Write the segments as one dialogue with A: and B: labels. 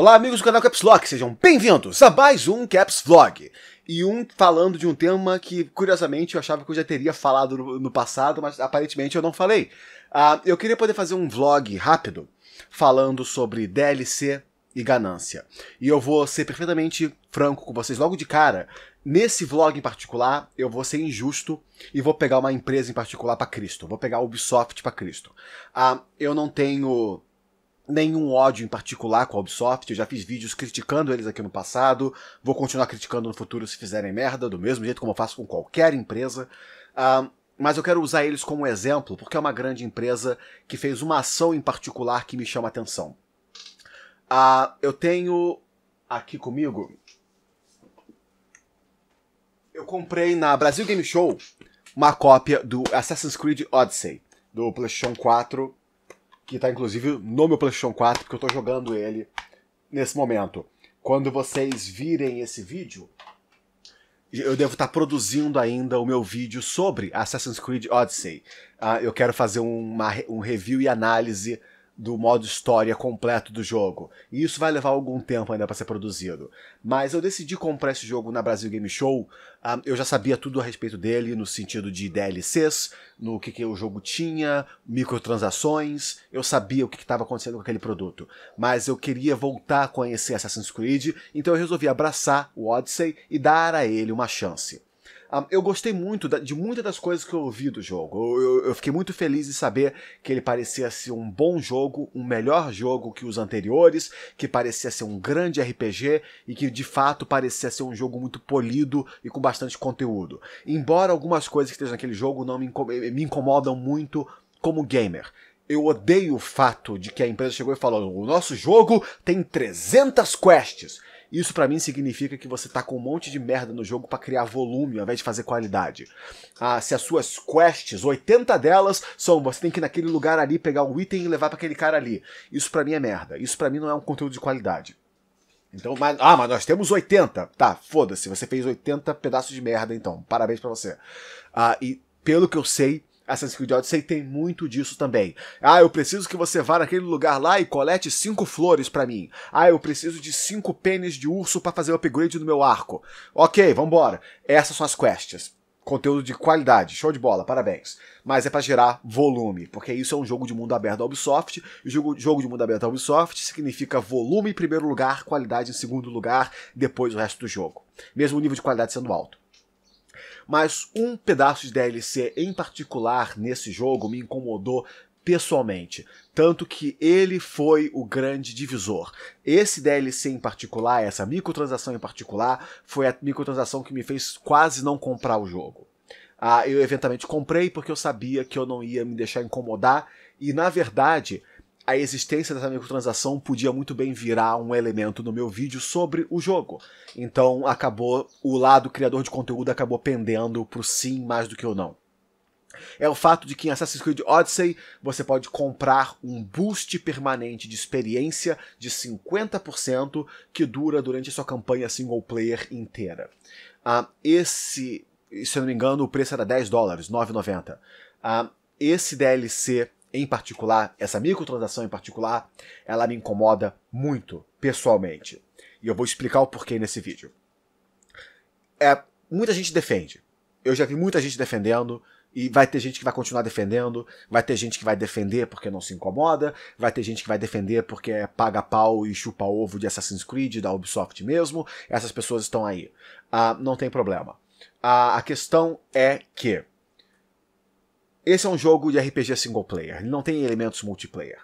A: Olá, amigos do canal Caps Lock, sejam bem-vindos a mais um Caps Vlog. E um falando de um tema que, curiosamente, eu achava que eu já teria falado no, passado, mas aparentemente eu não falei. Uh, eu queria poder fazer um vlog rápido falando sobre DLC e ganância. E eu vou ser perfeitamente franco com vocês logo de cara. Nesse vlog em particular, eu vou ser injusto e vou pegar uma empresa em particular para Cristo. Vou pegar a Ubisoft para Cristo. Uh, eu não tenho nenhum ódio em particular com a Ubisoft, eu já fiz vídeos criticando eles aqui no passado, vou continuar criticando no futuro se fizerem merda, do mesmo jeito como eu faço com qualquer empresa. Uh, mas eu quero usar eles como exemplo, porque é uma grande empresa que fez uma ação em particular que me chama atenção. Uh, eu tenho aqui comigo. Eu comprei na Brasil Game Show uma cópia do Assassin's Creed Odyssey, do PlayStation 4 que tá inclusive no meu PlayStation 4, porque eu tô jogando ele nesse momento. Quando vocês virem esse vídeo, eu devo estar tá produzindo ainda o meu vídeo sobre Assassin's Creed Odyssey. Uh, eu quero fazer uma, um review e análise do modo história completo do jogo. E isso vai levar algum tempo ainda para ser produzido. Mas eu decidi comprar esse jogo na Brasil Game Show. Ah, eu já sabia tudo a respeito dele, no sentido de DLCs, no que, que o jogo tinha, microtransações. Eu sabia o que estava acontecendo com aquele produto. Mas eu queria voltar a conhecer Assassin's Creed, então eu resolvi abraçar o Odyssey e dar a ele uma chance. Ah, eu gostei muito de muitas das coisas que eu ouvi do jogo. Eu, eu, eu, fiquei muito feliz em saber que ele parecia ser um bom jogo, um melhor jogo que os anteriores, que parecia ser um grande RPG e que de fato parecia ser um jogo muito polido e com bastante conteúdo. Embora algumas coisas que estejam naquele jogo não me, incom eh, me incomodam muito como gamer eu odeio o fato de que a empresa chegou e falou: o nosso jogo tem 300 quests. Isso para mim significa que você tá com um monte de merda no jogo para criar volume ao invés de fazer qualidade. Ah, se as suas quests, 80 delas são você tem que ir naquele lugar ali pegar um item e levar para aquele cara ali. Isso para mim é merda. Isso para mim não é um conteúdo de qualidade. Então, mas, ah, mas nós temos 80. Tá, foda-se, você fez 80 pedaços de merda então. Parabéns para você. Ah, e pelo que eu sei, Assassin's Creed Odyssey tem muito disso também. Ah, eu preciso que você vá naquele lugar lá e colete cinco flores para mim. Ah, eu preciso de cinco pênis de urso para fazer o upgrade no meu arco. Ok, vambora. Essas são as quests. Conteúdo de qualidade, show de bola, parabéns. Mas é para gerar volume, porque isso é um jogo de mundo aberto da Ubisoft. E jogo, jogo de mundo aberto da Ubisoft significa volume em primeiro lugar, qualidade em segundo lugar, depois o resto do jogo. Mesmo o nível de qualidade sendo alto mas um pedaço de DLC em particular nesse jogo me incomodou pessoalmente, tanto que ele foi o grande divisor. Esse DLC em particular, essa microtransação em particular, foi a microtransação que me fez quase não comprar o jogo. Ah, eu eventualmente comprei porque eu sabia que eu não ia me deixar incomodar e na verdade a existência dessa microtransação podia muito bem virar um elemento no meu vídeo sobre o jogo. Então acabou, o lado criador de conteúdo acabou pendendo pro sim mais do que o não. É o fato de que em Assassin's Creed Odyssey você pode comprar um boost permanente de experiência de 50% que dura durante a sua campanha single player inteira. Ah, esse, se eu não me engano, o preço era 10 dólares, 9,90. Ah, esse DLC em particular, essa microtransação em particular, ela me incomoda muito, pessoalmente. E eu vou explicar o porquê nesse vídeo. É, muita gente defende. Eu já vi muita gente defendendo, e vai ter gente que vai continuar defendendo, vai ter gente que vai defender porque não se incomoda, vai ter gente que vai defender porque é paga pau e chupa ovo de Assassin's Creed, da Ubisoft mesmo. Essas pessoas estão aí. Ah, não tem problema. Ah, a questão é que esse é um jogo de RPG single player, não tem elementos multiplayer.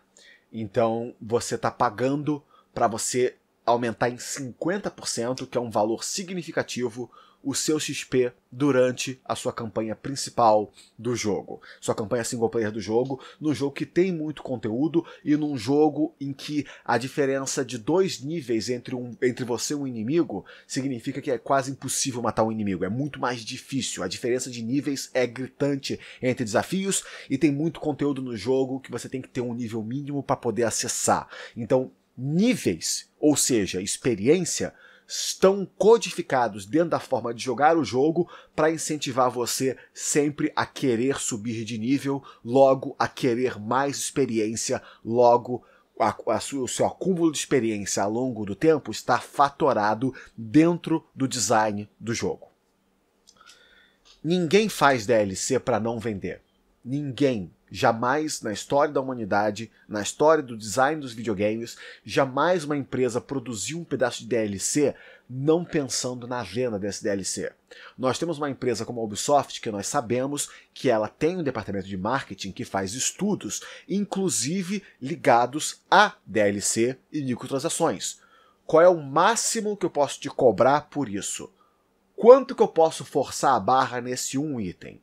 A: Então você está pagando para você aumentar em 50%, que é um valor significativo, o seu XP durante a sua campanha principal do jogo. Sua campanha single player do jogo, num jogo que tem muito conteúdo e num jogo em que a diferença de dois níveis entre, um, entre você e um inimigo significa que é quase impossível matar um inimigo, é muito mais difícil. A diferença de níveis é gritante entre desafios e tem muito conteúdo no jogo que você tem que ter um nível mínimo para poder acessar. Então, níveis, ou seja, experiência, estão codificados dentro da forma de jogar o jogo para incentivar você sempre a querer subir de nível, logo a querer mais experiência, logo a, a, o seu acúmulo de experiência ao longo do tempo está fatorado dentro do design do jogo. Ninguém faz DLC para não vender. Ninguém Jamais na história da humanidade, na história do design dos videogames, jamais uma empresa produziu um pedaço de DLC não pensando na venda desse DLC. Nós temos uma empresa como a Ubisoft que nós sabemos que ela tem um departamento de marketing que faz estudos, inclusive ligados a DLC e microtransações. Qual é o máximo que eu posso te cobrar por isso? Quanto que eu posso forçar a barra nesse um item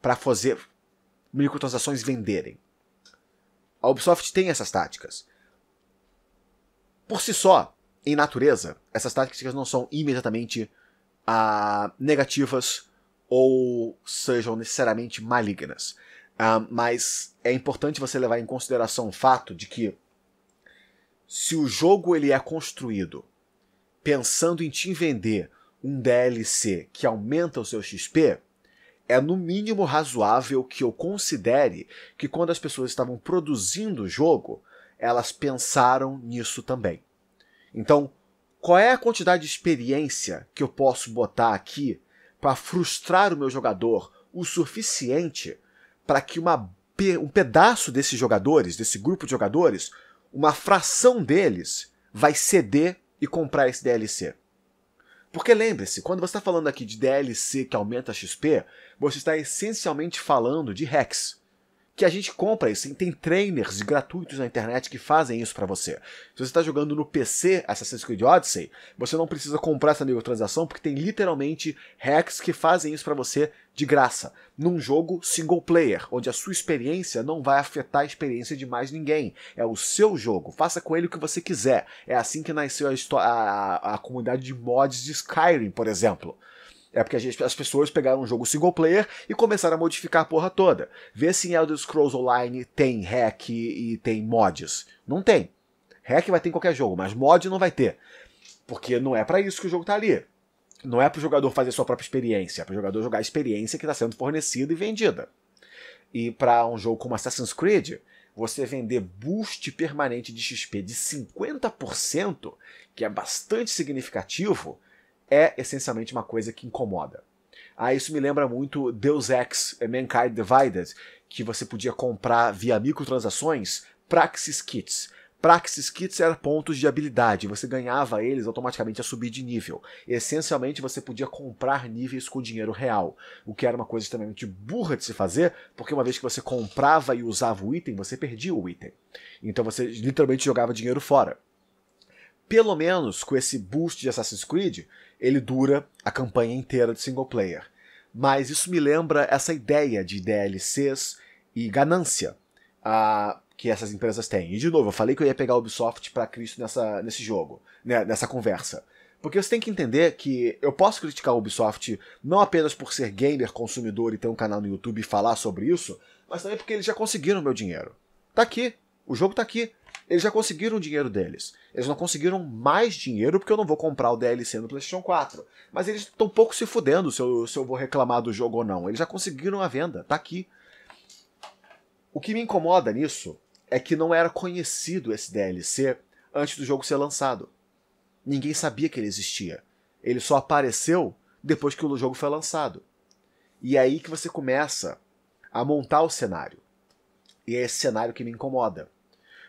A: para fazer microtransações venderem. A Ubisoft tem essas táticas. Por si só, em natureza, essas táticas não são imediatamente ah, negativas ou sejam necessariamente malignas. Ah, mas é importante você levar em consideração o fato de que se o jogo ele é construído pensando em te vender um DLC que aumenta o seu XP, é no mínimo razoável que eu considere que quando as pessoas estavam produzindo o jogo, elas pensaram nisso também. Então, qual é a quantidade de experiência que eu posso botar aqui para frustrar o meu jogador o suficiente para que uma, um pedaço desses jogadores, desse grupo de jogadores, uma fração deles, vai ceder e comprar esse DLC? Porque lembre-se, quando você está falando aqui de DLC que aumenta a XP, você está essencialmente falando de hacks. Que a gente compra isso, e tem trainers gratuitos na internet que fazem isso para você. Se você está jogando no PC Assassin's Creed Odyssey, você não precisa comprar essa microtransação porque tem literalmente hacks que fazem isso para você de graça, num jogo single player, onde a sua experiência não vai afetar a experiência de mais ninguém. É o seu jogo, faça com ele o que você quiser. É assim que nasceu a, a, a comunidade de mods de Skyrim, por exemplo. É porque as pessoas pegaram um jogo single player e começaram a modificar a porra toda. Vê se em Elder Scrolls Online tem hack e tem mods. Não tem. Hack vai ter em qualquer jogo, mas mod não vai ter. Porque não é para isso que o jogo tá ali. Não é para o jogador fazer sua própria experiência, é para o jogador jogar a experiência que está sendo fornecida e vendida. E para um jogo como Assassin's Creed, você vender boost permanente de XP de 50%, que é bastante significativo, é essencialmente uma coisa que incomoda. Ah, isso me lembra muito Deus Ex Mankind Divided, que você podia comprar via microtransações Praxis Kits Praxis Kits eram pontos de habilidade, você ganhava eles automaticamente a subir de nível. Essencialmente você podia comprar níveis com dinheiro real, o que era uma coisa extremamente burra de se fazer, porque uma vez que você comprava e usava o item, você perdia o item. Então você literalmente jogava dinheiro fora. Pelo menos com esse boost de Assassin's Creed, ele dura a campanha inteira de single player. Mas isso me lembra essa ideia de DLCs e ganância. Ah, que essas empresas têm. E de novo, eu falei que eu ia pegar a Ubisoft para Cristo nessa, nesse jogo, né, nessa conversa. Porque você tem que entender que eu posso criticar a Ubisoft não apenas por ser gamer, consumidor e ter um canal no YouTube e falar sobre isso, mas também porque eles já conseguiram meu dinheiro. Tá aqui, o jogo tá aqui. Eles já conseguiram o dinheiro deles. Eles não conseguiram mais dinheiro porque eu não vou comprar o DLC no PlayStation 4. Mas eles estão pouco se fudendo se eu, se eu vou reclamar do jogo ou não. Eles já conseguiram a venda, tá aqui. O que me incomoda nisso é que não era conhecido esse DLC antes do jogo ser lançado. Ninguém sabia que ele existia. Ele só apareceu depois que o jogo foi lançado. E é aí que você começa a montar o cenário. E é esse cenário que me incomoda.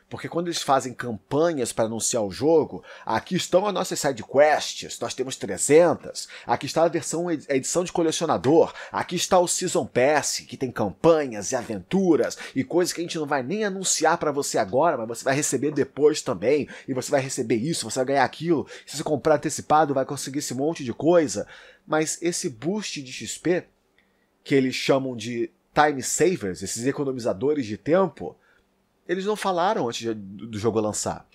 A: Porque quando eles fazem campanhas para anunciar o jogo, aqui estão as nossas side quests, nós temos 300, aqui está a versão a edição de colecionador, aqui está o Season Pass, que tem campanhas e aventuras e coisas que a gente não vai nem anunciar para você agora, mas você vai receber depois também, e você vai receber isso, você vai ganhar aquilo, se você comprar antecipado vai conseguir esse monte de coisa. Mas esse boost de XP, que eles chamam de time savers, esses economizadores de tempo, eles não falaram antes do jogo lançar.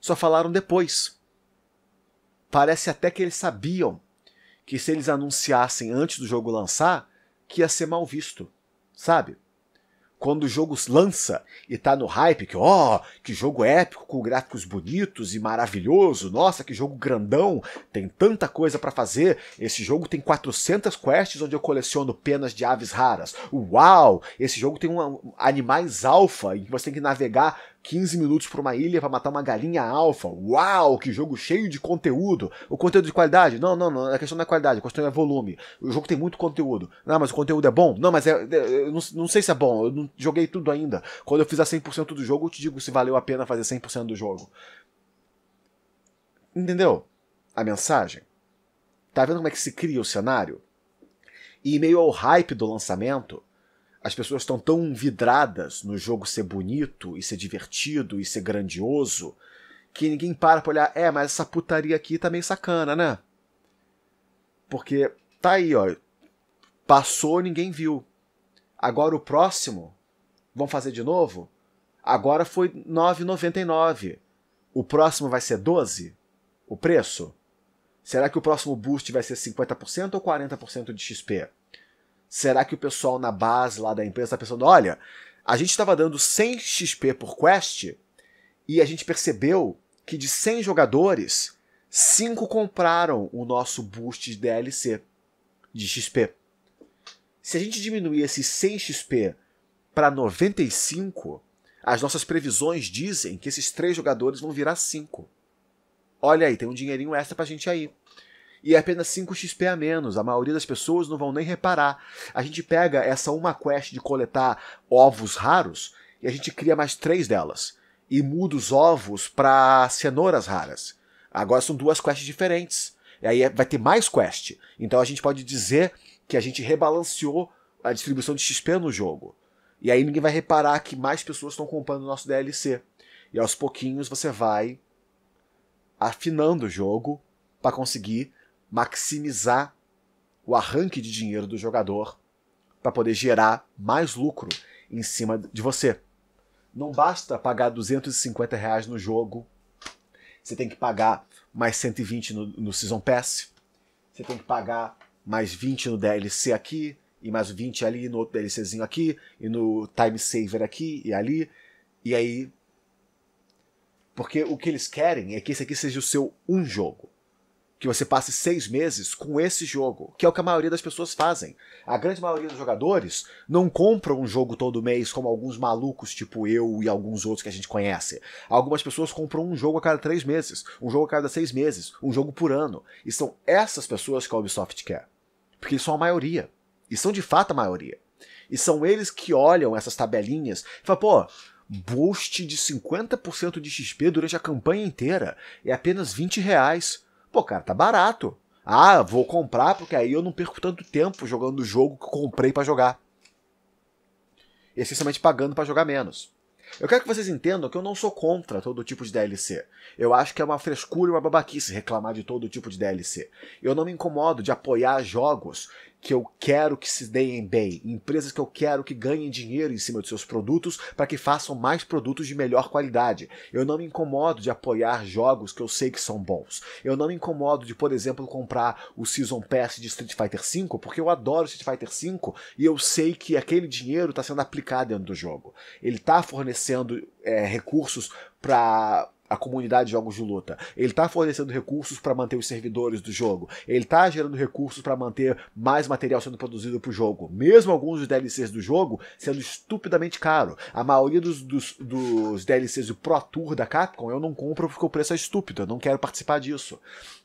A: Só falaram depois. Parece até que eles sabiam que se eles anunciassem antes do jogo lançar, que ia ser mal visto, sabe? quando o jogo lança e tá no hype, que ó, oh, que jogo épico, com gráficos bonitos e maravilhoso, nossa, que jogo grandão, tem tanta coisa para fazer, esse jogo tem 400 quests onde eu coleciono penas de aves raras, uau, esse jogo tem um, animais alfa em que você tem que navegar 15 minutos para uma ilha para matar uma galinha alfa. Uau, que jogo cheio de conteúdo. O conteúdo de qualidade? Não, não, não. A questão não é qualidade, a questão é volume. O jogo tem muito conteúdo. Não, ah, mas o conteúdo é bom? Não, mas é, é não, não, sei se é bom. Eu não joguei tudo ainda. Quando eu fizer 100% do jogo, eu te digo se valeu a pena fazer 100% do jogo. Entendeu? A mensagem. Tá vendo como é que se cria o cenário? E meio ao hype do lançamento, as pessoas estão tão vidradas no jogo ser bonito e ser divertido e ser grandioso que ninguém para pra olhar, é, mas essa putaria aqui tá meio sacana, né? Porque tá aí, ó. Passou, ninguém viu. Agora o próximo, vão fazer de novo? Agora foi 9,99. O próximo vai ser 12? O preço? Será que o próximo boost vai ser 50% ou 40% de XP? Será que o pessoal na base lá da empresa está pensando, olha, a gente estava dando 100 XP por quest e a gente percebeu que de 100 jogadores, 5 compraram o nosso boost de DLC de XP. Se a gente diminuir esses 100 XP para 95, as nossas previsões dizem que esses três jogadores vão virar 5. Olha aí, tem um dinheirinho extra para a gente aí e é apenas 5 XP a menos. A maioria das pessoas não vão nem reparar. A gente pega essa uma quest de coletar ovos raros e a gente cria mais três delas e muda os ovos para cenouras raras. Agora são duas quests diferentes. E aí é, vai ter mais quest. Então a gente pode dizer que a gente rebalanceou a distribuição de XP no jogo. E aí ninguém vai reparar que mais pessoas estão comprando o nosso DLC. E aos pouquinhos você vai afinando o jogo para conseguir maximizar o arranque de dinheiro do jogador para poder gerar mais lucro em cima de você. Não basta pagar 250 reais no jogo, você tem que pagar mais 120 no, no Season Pass, você tem que pagar mais 20 no DLC aqui, e mais 20 ali, no outro DLCzinho aqui, e no Time Saver aqui e ali, e aí. Porque o que eles querem é que esse aqui seja o seu um jogo que você passe seis meses com esse jogo, que é o que a maioria das pessoas fazem. A grande maioria dos jogadores não compram um jogo todo mês, como alguns malucos, tipo eu e alguns outros que a gente conhece. Algumas pessoas compram um jogo a cada três meses, um jogo a cada seis meses, um jogo por ano. E são essas pessoas que a Ubisoft quer. Porque são a maioria. E são de fato a maioria. E são eles que olham essas tabelinhas e falam, pô, boost de 50% de XP durante a campanha inteira é apenas 20 reais Pô, cara, tá barato. Ah, vou comprar porque aí eu não perco tanto tempo jogando o jogo que eu comprei para jogar. Essencialmente pagando para jogar menos. Eu quero que vocês entendam que eu não sou contra todo tipo de DLC. Eu acho que é uma frescura e uma babaquice reclamar de todo tipo de DLC. Eu não me incomodo de apoiar jogos que eu quero que se deem bem, empresas que eu quero que ganhem dinheiro em cima dos seus produtos para que façam mais produtos de melhor qualidade. Eu não me incomodo de apoiar jogos que eu sei que são bons. Eu não me incomodo de, por exemplo, comprar o Season Pass de Street Fighter V, porque eu adoro Street Fighter V e eu sei que aquele dinheiro está sendo aplicado dentro do jogo. Ele está fornecendo é, recursos para a comunidade de jogos de luta. Ele está fornecendo recursos para manter os servidores do jogo. Ele está gerando recursos para manter mais material sendo produzido para o jogo. Mesmo alguns dos DLCs do jogo sendo estupidamente caro. A maioria dos, dos, dos DLCs do Pro Tour da Capcom eu não compro porque o preço é estúpido. Eu não quero participar disso.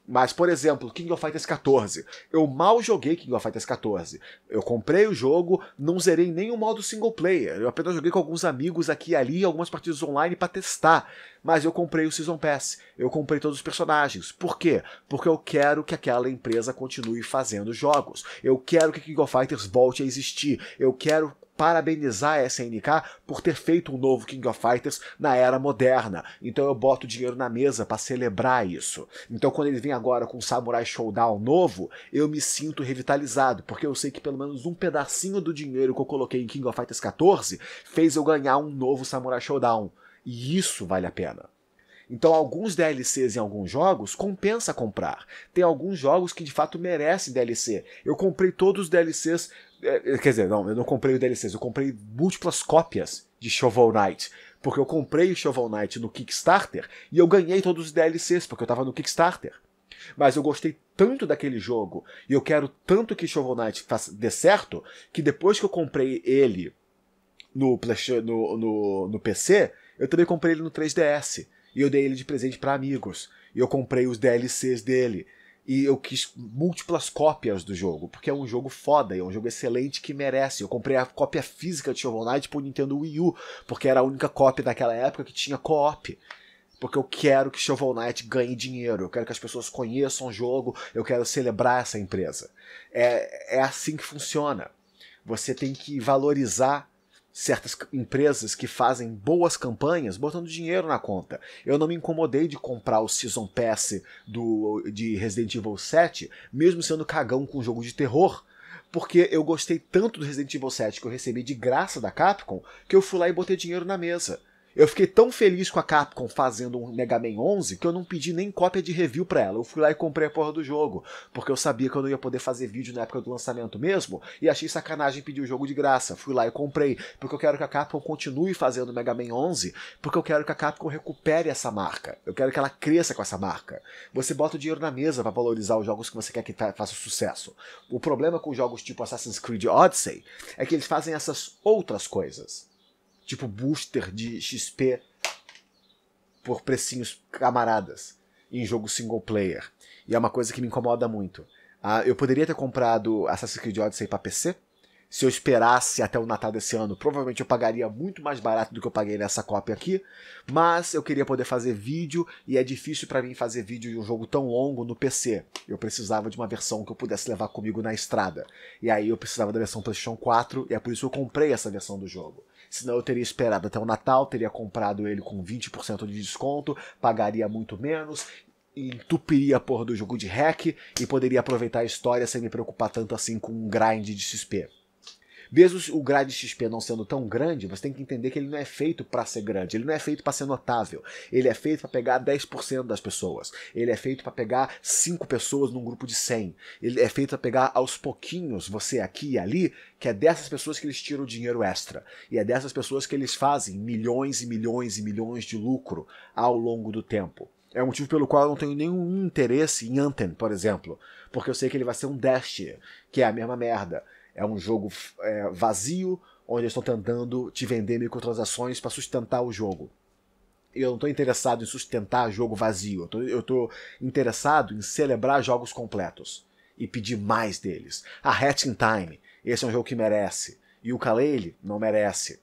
A: Mas, por exemplo, King of Fighters 14. Eu mal joguei King of Fighters 14. Eu comprei o jogo, não zerei nenhum modo single player. Eu apenas joguei com alguns amigos aqui e ali, algumas partidas online para testar. Mas eu comprei o Season Pass. Eu comprei todos os personagens. Por quê? Porque eu quero que aquela empresa continue fazendo jogos. Eu quero que King of Fighters volte a existir. Eu quero parabenizar a SNK por ter feito um novo King of Fighters na era moderna. Então eu boto dinheiro na mesa para celebrar isso. Então quando ele vem agora com um Samurai Showdown novo, eu me sinto revitalizado, porque eu sei que pelo menos um pedacinho do dinheiro que eu coloquei em King of Fighters 14 fez eu ganhar um novo Samurai Showdown. E isso vale a pena. Então, alguns DLCs em alguns jogos compensa comprar. Tem alguns jogos que de fato merecem DLC. Eu comprei todos os DLCs é, é, quer dizer, não, eu não comprei o DLCs, eu comprei múltiplas cópias de Shovel Knight. Porque eu comprei o Shovel Knight no Kickstarter e eu ganhei todos os DLCs, porque eu tava no Kickstarter. Mas eu gostei tanto daquele jogo e eu quero tanto que Shovel Knight dê certo que depois que eu comprei ele no, no, no, no PC, eu também comprei ele no 3DS. E eu dei ele de presente para amigos. E eu comprei os DLCs dele e eu quis múltiplas cópias do jogo, porque é um jogo foda, é um jogo excelente que merece. Eu comprei a cópia física de Shovel Knight pro Nintendo Wii U, porque era a única cópia daquela época que tinha co-op. Porque eu quero que Shovel Knight ganhe dinheiro, eu quero que as pessoas conheçam o jogo, eu quero celebrar essa empresa. É, é assim que funciona. Você tem que valorizar certas empresas que fazem boas campanhas botando dinheiro na conta. Eu não me incomodei de comprar o Season Pass do, de Resident Evil 7, mesmo sendo cagão com jogo de terror, porque eu gostei tanto do Resident Evil 7 que eu recebi de graça da Capcom, que eu fui lá e botei dinheiro na mesa. Eu fiquei tão feliz com a Capcom fazendo um Mega Man 11 que eu não pedi nem cópia de review pra ela. Eu fui lá e comprei a porra do jogo, porque eu sabia que eu não ia poder fazer vídeo na época do lançamento mesmo, e achei sacanagem pedir o jogo de graça. Fui lá e comprei, porque eu quero que a Capcom continue fazendo Mega Man 11, porque eu quero que a Capcom recupere essa marca. Eu quero que ela cresça com essa marca. Você bota o dinheiro na mesa para valorizar os jogos que você quer que faça sucesso. O problema com jogos tipo Assassin's Creed Odyssey é que eles fazem essas outras coisas tipo booster de XP por precinhos camaradas em jogo single player. E é uma coisa que me incomoda muito. Ah, eu poderia ter comprado Assassin's Creed Odyssey para PC. Se eu esperasse até o Natal desse ano, provavelmente eu pagaria muito mais barato do que eu paguei nessa cópia aqui. Mas eu queria poder fazer vídeo e é difícil para mim fazer vídeo de um jogo tão longo no PC. Eu precisava de uma versão que eu pudesse levar comigo na estrada. E aí eu precisava da versão PlayStation 4 e é por isso que eu comprei essa versão do jogo. Senão eu teria esperado até o Natal, teria comprado ele com 20% de desconto, pagaria muito menos, entupiria a porra do jogo de hack e poderia aproveitar a história sem me preocupar tanto assim com um grind de XP. Mesmo o grade XP não sendo tão grande, você tem que entender que ele não é feito para ser grande, ele não é feito para ser notável. Ele é feito para pegar 10% das pessoas. Ele é feito para pegar 5 pessoas num grupo de 100. Ele é feito para pegar aos pouquinhos, você aqui e ali, que é dessas pessoas que eles tiram o dinheiro extra. E é dessas pessoas que eles fazem milhões e milhões e milhões de lucro ao longo do tempo. É o motivo pelo qual eu não tenho nenhum interesse em Anten, por exemplo, porque eu sei que ele vai ser um Dash, que é a mesma merda. É um jogo é, vazio, onde eles estão tentando te vender microtransações para sustentar o jogo. Eu não estou interessado em sustentar jogo vazio, eu estou interessado em celebrar jogos completos e pedir mais deles. A Hat in Time, esse é um jogo que merece. E o Kalele não merece.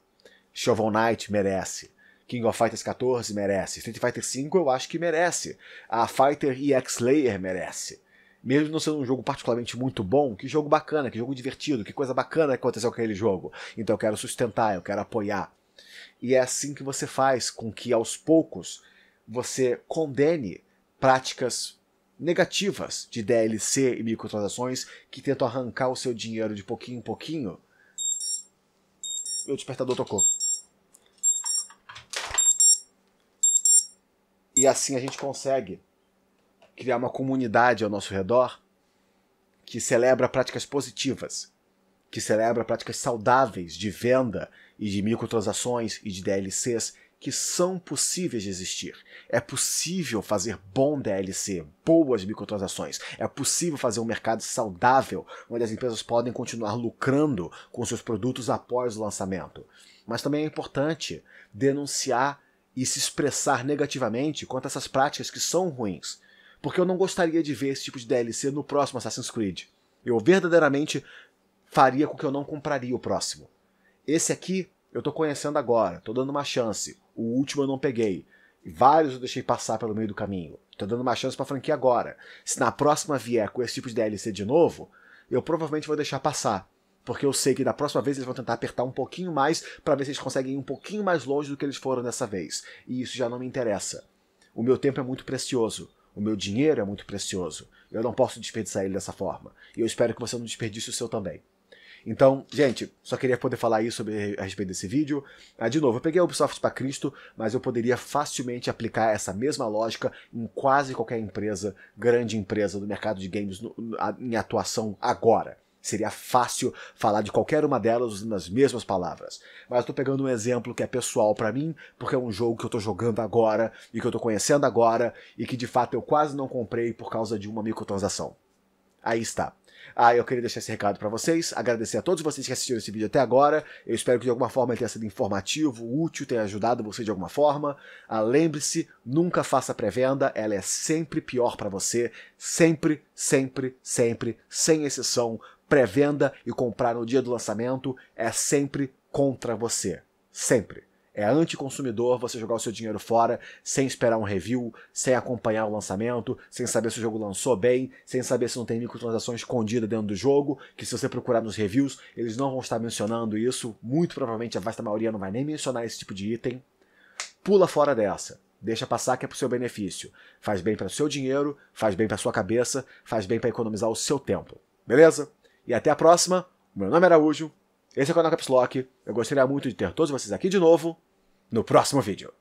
A: Shovel Knight merece. King of Fighters 14 merece. Street Fighter 5 eu acho que merece. A Fighter EX Layer merece mesmo não sendo um jogo particularmente muito bom, que jogo bacana, que jogo divertido, que coisa bacana que aconteceu com aquele jogo. Então eu quero sustentar, eu quero apoiar. E é assim que você faz com que aos poucos você condene práticas negativas de DLC e microtransações que tentam arrancar o seu dinheiro de pouquinho em pouquinho. Meu despertador tocou. E assim a gente consegue criar uma comunidade ao nosso redor que celebra práticas positivas, que celebra práticas saudáveis de venda e de microtransações e de DLCs que são possíveis de existir. É possível fazer bom DLC, boas microtransações. É possível fazer um mercado saudável, onde as empresas podem continuar lucrando com seus produtos após o lançamento. Mas também é importante denunciar e se expressar negativamente quanto a essas práticas que são ruins porque eu não gostaria de ver esse tipo de DLC no próximo Assassin's Creed. Eu verdadeiramente faria com que eu não compraria o próximo. Esse aqui eu tô conhecendo agora, tô dando uma chance. O último eu não peguei. Vários eu deixei passar pelo meio do caminho. Tô dando uma chance pra franquia agora. Se na próxima vier com esse tipo de DLC de novo, eu provavelmente vou deixar passar. Porque eu sei que da próxima vez eles vão tentar apertar um pouquinho mais para ver se eles conseguem ir um pouquinho mais longe do que eles foram dessa vez. E isso já não me interessa. O meu tempo é muito precioso. O meu dinheiro é muito precioso. Eu não posso desperdiçar ele dessa forma. E eu espero que você não desperdice o seu também. Então, gente, só queria poder falar isso sobre, a respeito desse vídeo. Ah, de novo, eu peguei a Ubisoft para Cristo, mas eu poderia facilmente aplicar essa mesma lógica em quase qualquer empresa, grande empresa do mercado de games no, em atuação agora. Seria fácil falar de qualquer uma delas nas mesmas palavras. Mas estou pegando um exemplo que é pessoal para mim, porque é um jogo que eu estou jogando agora e que eu estou conhecendo agora e que de fato eu quase não comprei por causa de uma microtransação. Aí está. Ah, eu queria deixar esse recado para vocês, agradecer a todos vocês que assistiram esse vídeo até agora. Eu espero que de alguma forma ele tenha sido informativo, útil, tenha ajudado você de alguma forma. Ah, Lembre-se, nunca faça pré-venda, ela é sempre pior para você, sempre, sempre, sempre, sem exceção, pré-venda e comprar no dia do lançamento é sempre contra você. Sempre. É anticonsumidor você jogar o seu dinheiro fora sem esperar um review, sem acompanhar o lançamento, sem saber se o jogo lançou bem, sem saber se não tem microtransação escondida dentro do jogo, que se você procurar nos reviews, eles não vão estar mencionando isso, muito provavelmente a vasta maioria não vai nem mencionar esse tipo de item. Pula fora dessa. Deixa passar que é pro seu benefício. Faz bem para o seu dinheiro, faz bem para sua cabeça, faz bem para economizar o seu tempo. Beleza? E até a próxima. Meu nome é Araújo. Esse é o canal Caps Lock. Eu gostaria muito de ter todos vocês aqui de novo no próximo vídeo.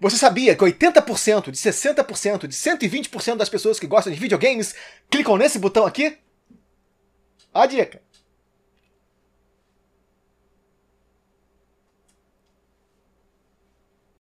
A: Você sabia que 80%, de 60%, de 120% das pessoas que gostam de videogames clicam nesse botão aqui? A dica!